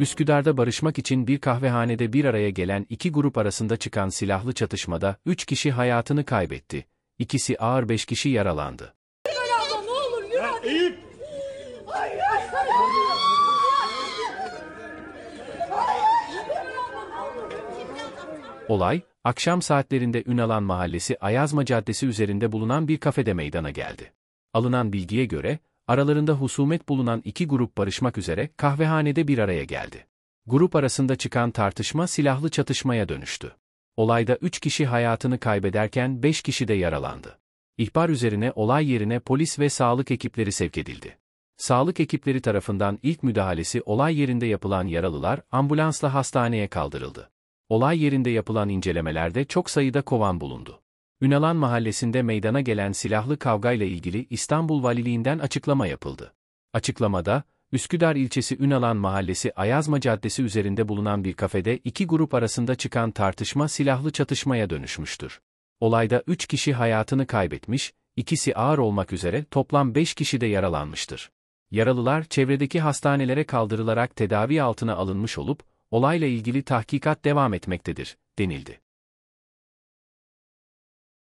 Üsküdar'da barışmak için bir kahvehanede bir araya gelen iki grup arasında çıkan silahlı çatışmada 3 kişi hayatını kaybetti. İkisi ağır 5 kişi yaralandı. Olay, akşam saatlerinde Ünalan Mahallesi Ayazma Caddesi üzerinde bulunan bir kafede meydana geldi. Alınan bilgiye göre, aralarında husumet bulunan iki grup barışmak üzere kahvehanede bir araya geldi. Grup arasında çıkan tartışma silahlı çatışmaya dönüştü. Olayda 3 kişi hayatını kaybederken 5 kişi de yaralandı. İhbar üzerine olay yerine polis ve sağlık ekipleri sevk edildi. Sağlık ekipleri tarafından ilk müdahalesi olay yerinde yapılan yaralılar ambulansla hastaneye kaldırıldı. Olay yerinde yapılan incelemelerde çok sayıda kovan bulundu. Ünalan mahallesinde meydana gelen silahlı kavgayla ilgili İstanbul Valiliğinden açıklama yapıldı. Açıklamada, Üsküdar ilçesi Ünalan Mahallesi Ayazma Caddesi üzerinde bulunan bir kafede iki grup arasında çıkan tartışma silahlı çatışmaya dönüşmüştür. Olayda 3 kişi hayatını kaybetmiş, ikisi ağır olmak üzere toplam 5 kişi de yaralanmıştır. Yaralılar çevredeki hastanelere kaldırılarak tedavi altına alınmış olup, olayla ilgili tahkikat devam etmektedir, denildi.